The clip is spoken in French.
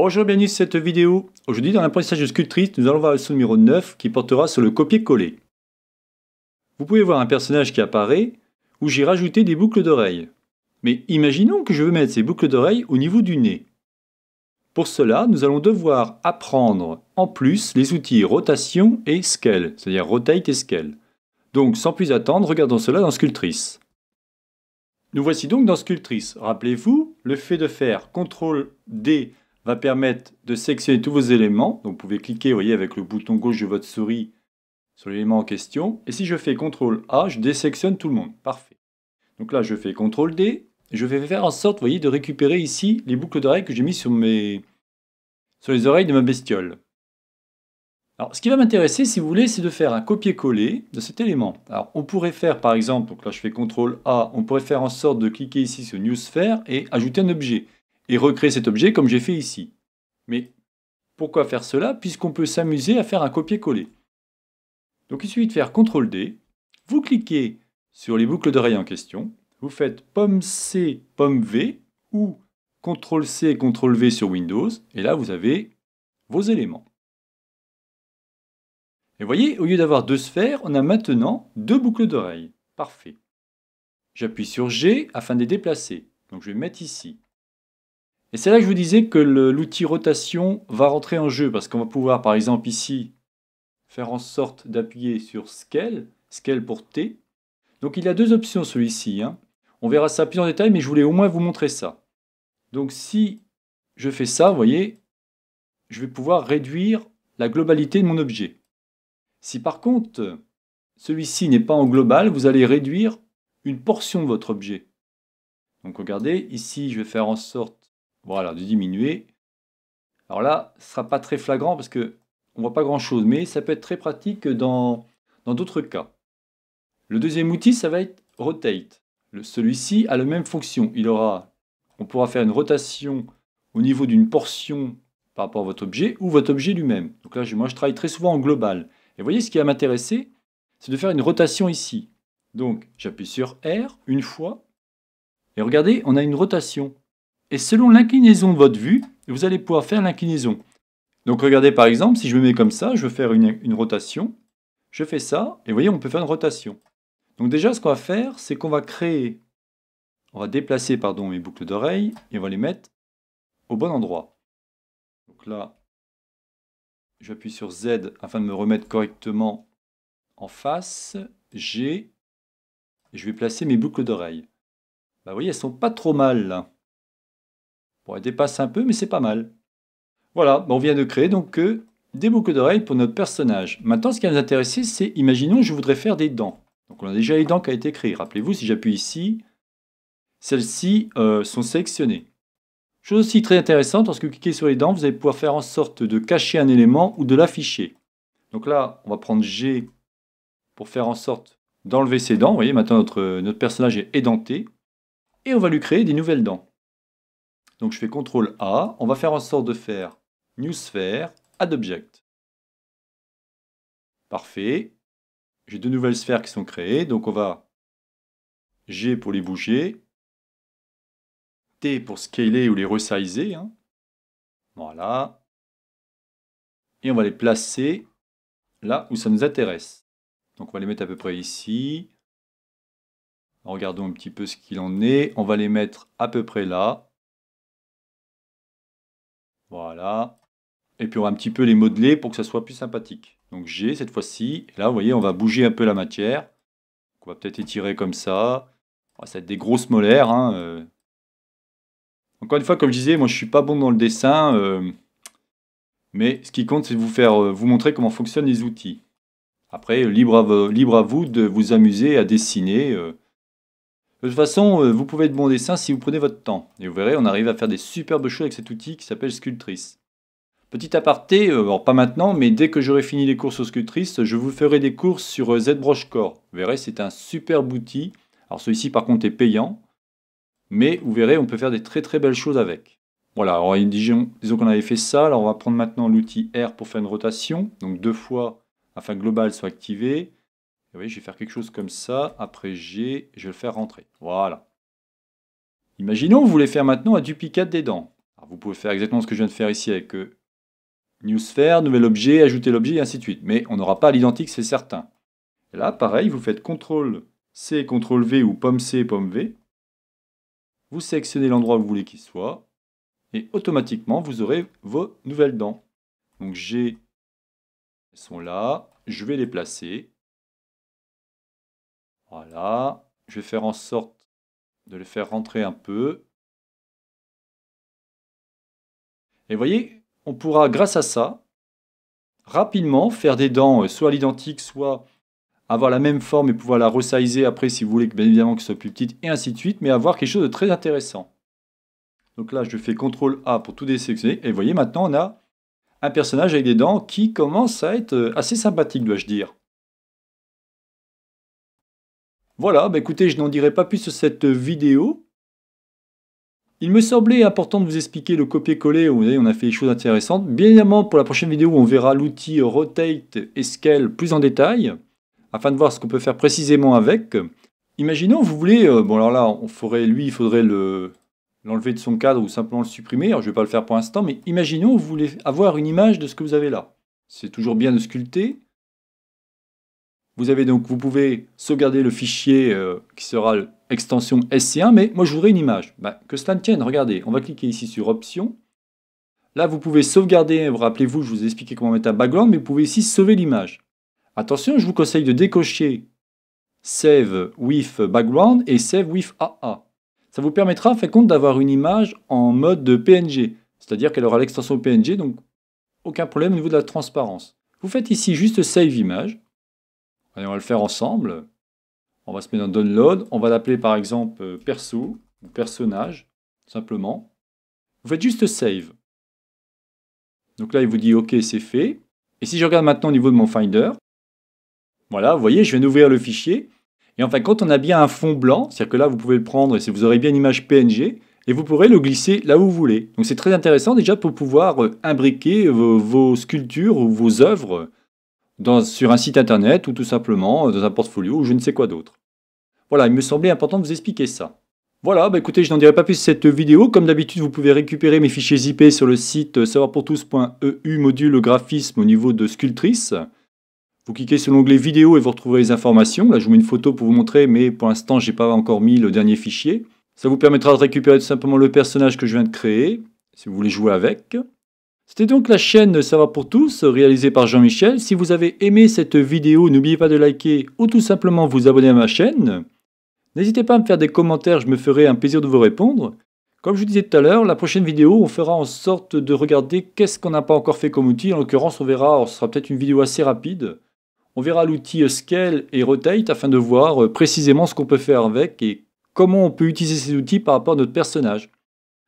Bonjour, bienvenue sur cette vidéo. Aujourd'hui, dans l'apprentissage de Sculptrice, nous allons voir le son numéro 9 qui portera sur le copier-coller. Vous pouvez voir un personnage qui apparaît où j'ai rajouté des boucles d'oreilles. Mais imaginons que je veux mettre ces boucles d'oreilles au niveau du nez. Pour cela, nous allons devoir apprendre en plus les outils rotation et scale, c'est-à-dire rotate et scale. Donc, sans plus attendre, regardons cela dans Sculptrice. Nous voici donc dans Sculptrice. Rappelez-vous, le fait de faire CTRL-D va permettre de sélectionner tous vos éléments. Donc vous pouvez cliquer, voyez, avec le bouton gauche de votre souris sur l'élément en question. Et si je fais CTRL A, je désélectionne tout le monde. Parfait. Donc là, je fais CTRL D. Et je vais faire en sorte, de récupérer ici les boucles d'oreilles que j'ai mis sur, mes... sur les oreilles de ma bestiole. Alors, ce qui va m'intéresser, si vous voulez, c'est de faire un copier-coller de cet élément. Alors, on pourrait faire, par exemple, donc là, je fais CTRL A, on pourrait faire en sorte de cliquer ici sur New Sphere et ajouter un objet et recréer cet objet comme j'ai fait ici. Mais pourquoi faire cela puisqu'on peut s'amuser à faire un copier-coller Donc il suffit de faire CTRL D, vous cliquez sur les boucles d'oreilles en question, vous faites pomme C, pomme V ou CTRL C, CTRL V sur Windows et là vous avez vos éléments. Et voyez, au lieu d'avoir deux sphères, on a maintenant deux boucles d'oreilles. Parfait. J'appuie sur G afin de les déplacer. Donc je vais mettre ici. Et c'est là que je vous disais que l'outil rotation va rentrer en jeu, parce qu'on va pouvoir, par exemple ici, faire en sorte d'appuyer sur Scale, Scale pour T. Donc il y a deux options celui-ci. Hein. On verra ça plus en détail, mais je voulais au moins vous montrer ça. Donc si je fais ça, vous voyez, je vais pouvoir réduire la globalité de mon objet. Si par contre, celui-ci n'est pas en global, vous allez réduire une portion de votre objet. Donc regardez, ici je vais faire en sorte voilà, de diminuer. Alors là, ce ne sera pas très flagrant parce qu'on ne voit pas grand-chose, mais ça peut être très pratique dans d'autres cas. Le deuxième outil, ça va être Rotate. Celui-ci a la même fonction. Il aura, on pourra faire une rotation au niveau d'une portion par rapport à votre objet ou votre objet lui-même. Donc là, moi, je travaille très souvent en global. Et vous voyez, ce qui va m'intéresser, c'est de faire une rotation ici. Donc, j'appuie sur R une fois. Et regardez, on a une rotation. Et selon l'inclinaison de votre vue, vous allez pouvoir faire l'inclinaison. Donc regardez par exemple, si je me mets comme ça, je veux faire une, rotation. Je fais ça, et vous voyez, on peut faire une rotation. Donc déjà, ce qu'on va faire, c'est qu'on va créer, on va déplacer pardon, mes boucles d'oreilles, et on va les mettre au bon endroit. Donc là, j'appuie sur Z afin de me remettre correctement en face. G, et je vais placer mes boucles d'oreilles. Bah, vous voyez, elles ne sont pas trop mal elle dépasse un peu, mais c'est pas mal. Voilà, on vient de créer donc euh, des boucles d'oreilles pour notre personnage. Maintenant, ce qui va nous intéresser, c'est, imaginons, je voudrais faire des dents. Donc on a déjà les dents qui ont été créées. Rappelez-vous, si j'appuie ici, celles-ci euh, sont sélectionnées. Chose aussi très intéressante, lorsque vous cliquez sur les dents, vous allez pouvoir faire en sorte de cacher un élément ou de l'afficher. Donc là, on va prendre G pour faire en sorte d'enlever ses dents. Vous voyez, maintenant notre, euh, notre personnage est édenté. Et on va lui créer des nouvelles dents. Donc je fais CTRL A, on va faire en sorte de faire New Sphere, Add Object. Parfait. J'ai deux nouvelles sphères qui sont créées, donc on va G pour les bouger, T pour scaler ou les resizer. Hein. Voilà. Et on va les placer là où ça nous intéresse. Donc on va les mettre à peu près ici. Regardons un petit peu ce qu'il en est. On va les mettre à peu près là. Voilà. Et puis on va un petit peu les modeler pour que ça soit plus sympathique. Donc j'ai cette fois-ci. Là, vous voyez, on va bouger un peu la matière. on va peut-être étirer comme ça. Ah, ça va être des grosses molaires. Hein, euh. Encore une fois, comme je disais, moi je suis pas bon dans le dessin. Euh. mais ce qui compte, c'est vous faire euh, vous montrer comment fonctionnent les outils. Après, libre à, libre à vous de vous amuser à dessiner. De toute façon, euh, vous pouvez être bon dessin si vous prenez votre temps. Et vous verrez, on arrive à faire des superbes choses avec cet outil qui s'appelle Sculptrice. Petit aparté, euh, alors pas maintenant, mais dès que j'aurai fini les courses sur Sculptris, je vous ferai des courses sur euh, ZBrush Core. Vous verrez, c'est un superbe outil. Alors celui-ci par contre est payant, mais vous verrez, on peut faire des très très belles choses avec. Voilà, alors disons, disons qu'on avait fait ça, alors on va prendre maintenant l'outil R pour faire une rotation, donc deux fois afin que global soit activé vous voyez, je vais faire quelque chose comme ça. Après G, je vais le faire rentrer. Voilà. Imaginons, vous voulez faire maintenant un duplicate des dents. vous pouvez faire exactement ce que je viens de faire ici avec euh, New Sphere, nouvel objet, ajouter l'objet, et ainsi de suite. Mais on n'aura pas l'identique, c'est certain. là, pareil, vous faites CTRL C, CTRL V ou pomme C, pomme V. Vous sélectionnez l'endroit où vous voulez qu'il soit. Et automatiquement, vous aurez vos nouvelles dents. Donc G, elles sont là. Je vais les placer. Voilà. Je vais faire en sorte de le faire rentrer un peu. Et vous voyez, on pourra, grâce à ça, rapidement faire des dents euh, soit à l'identique, soit avoir la même forme et pouvoir la resizer après si vous voulez, bien évidemment, qu'elle soit plus petite, et ainsi de suite, mais avoir quelque chose de très intéressant. Donc là, je fais CTRL A pour tout désélectionner, et vous voyez, maintenant, on a un personnage avec des dents qui commence à être euh, assez sympathique, dois-je dire. Voilà, bah écoutez, je n'en dirai pas plus sur cette euh, vidéo. Il me semblait important de vous expliquer le copier-coller, vous on a fait des choses intéressantes. Bien évidemment, pour la prochaine vidéo, on verra l'outil Rotate et Scale plus en détail, afin de voir ce qu'on peut faire précisément avec. Imaginons, vous voulez, euh, bon alors là, on ferait, lui, il faudrait le l'enlever de son cadre ou simplement le supprimer. Alors, je ne vais pas le faire pour l'instant, mais imaginons, vous voulez avoir une image de ce que vous avez là. C'est toujours bien de sculpter. Vous avez donc, vous pouvez sauvegarder le fichier euh, qui sera extension SC1, mais moi je voudrais une image. Bah, que cela ne tienne, regardez, on va cliquer ici sur Options. Là, vous pouvez sauvegarder, rappelez-vous, je vous ai expliqué comment mettre un background, mais vous pouvez ici sauver l'image. Attention, je vous conseille de décocher Save with Background et Save with AA. Ça vous permettra, en fait compte, d'avoir une image en mode de PNG, c'est-à-dire qu'elle aura l'extension PNG, donc aucun problème au niveau de la transparence. Vous faites ici juste Save Image, on va le faire ensemble. On va se mettre dans Download. On va l'appeler par exemple euh, perso ou personnage, simplement. Vous faites juste Save. Donc là, il vous dit OK, c'est fait. Et si je regarde maintenant au niveau de mon Finder, voilà, vous voyez, je viens d'ouvrir le fichier. Et enfin, quand on a bien un fond blanc, c'est-à-dire que là, vous pouvez le prendre et vous aurez bien une image PNG et vous pourrez le glisser là où vous voulez. Donc c'est très intéressant déjà pour pouvoir euh, imbriquer vos sculptures ou vos œuvres sur un site internet ou tout simplement dans un portfolio ou je ne sais quoi d'autre. Voilà, il me semblait important de vous expliquer ça. Voilà, bah écoutez, je n'en dirai pas plus cette vidéo. Comme d'habitude, vous pouvez récupérer mes fichiers IP sur le site savoirpourtous.eu, module graphisme au niveau de Sculptrice. Vous cliquez sur l'onglet vidéo et vous retrouverez les informations. Là, je vous mets une photo pour vous montrer, mais pour l'instant, je n'ai pas encore mis le dernier fichier. Ça vous permettra de récupérer tout simplement le personnage que je viens de créer, si vous voulez jouer avec. C'était donc la chaîne Ça va pour tous, réalisée par Jean-Michel. Si vous avez aimé cette vidéo, n'oubliez pas de liker ou tout simplement vous abonner à ma chaîne. N'hésitez pas à me faire des commentaires, je me ferai un plaisir de vous répondre. Comme je vous disais tout à l'heure, la prochaine vidéo, on fera en sorte de regarder qu'est-ce qu'on n'a pas encore fait comme outil. En l'occurrence, on verra, ce sera peut-être une vidéo assez rapide. On verra l'outil Scale et Rotate afin de voir euh, précisément ce qu'on peut faire avec et comment on peut utiliser ces outils par rapport à notre personnage.